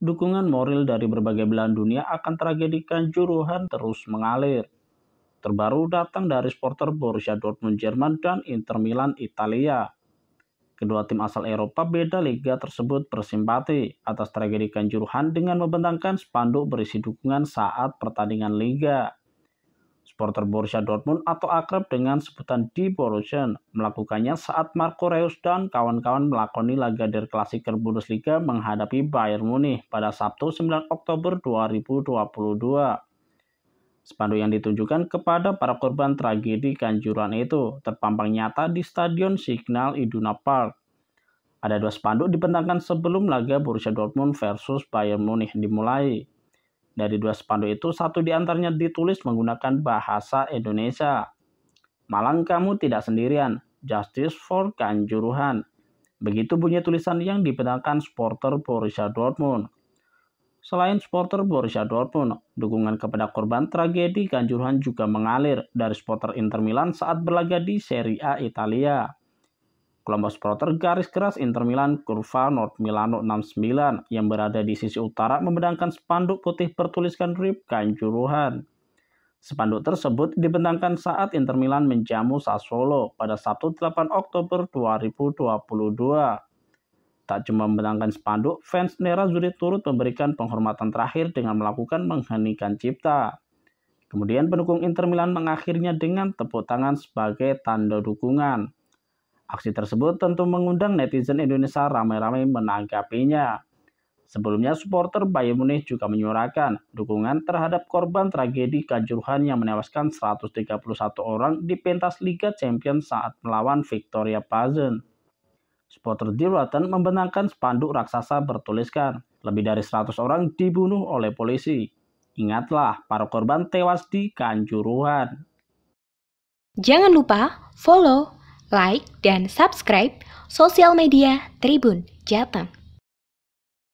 dukungan moral dari berbagai belahan dunia akan tragedi kanjuruhan terus mengalir. Terbaru datang dari supporter Borussia Dortmund Jerman dan Inter Milan Italia. Kedua tim asal Eropa beda liga tersebut bersimpati atas tragedi kanjuruhan dengan membentangkan spanduk berisi dukungan saat pertandingan liga. Supporter Borussia Dortmund atau akrab dengan sebutan di Borussia melakukannya saat Marco Reus dan kawan-kawan melakoni laga der Klassiker Bundesliga menghadapi Bayern Munich pada Sabtu 9 Oktober 2022. Spanduk yang ditunjukkan kepada para korban tragedi kanjuran itu terpampang nyata di Stadion Signal Iduna Park. Ada dua spanduk dipentangkan sebelum laga Borussia Dortmund versus Bayern Munich dimulai. Dari dua spanduk itu, satu diantaranya ditulis menggunakan bahasa Indonesia. Malang kamu tidak sendirian, Justice for Kanjuruhan. Begitu bunyi tulisan yang dipetakan supporter Borussia Dortmund. Selain supporter Borussia Dortmund, dukungan kepada korban tragedi Kanjuruhan juga mengalir dari supporter Inter Milan saat berlaga di Serie A Italia. Kelompok supporter garis keras Inter Milan kurva North Milano 69 yang berada di sisi utara memenangkan spanduk putih bertuliskan RIP Kanjuruhan. Spanduk tersebut dibentangkan saat Inter Milan menjamu Sassuolo pada Sabtu 8 Oktober 2022. Tak cuma membentangkan spanduk, fans Nerazzurri turut memberikan penghormatan terakhir dengan melakukan mengheningkan cipta. Kemudian pendukung Inter Milan mengakhirnya dengan tepuk tangan sebagai tanda dukungan. Aksi tersebut tentu mengundang netizen Indonesia ramai-ramai menanggapinya. Sebelumnya supporter Bayern Munich juga menyuarakan dukungan terhadap korban tragedi kanjuruhan yang menewaskan 131 orang di pentas Liga Champions saat melawan Victoria Pazen. Supporter di Rotten membenarkan spanduk raksasa bertuliskan, lebih dari 100 orang dibunuh oleh polisi. Ingatlah, para korban tewas di kanjuruhan. Jangan lupa follow like, dan subscribe sosial media Tribun Jateng.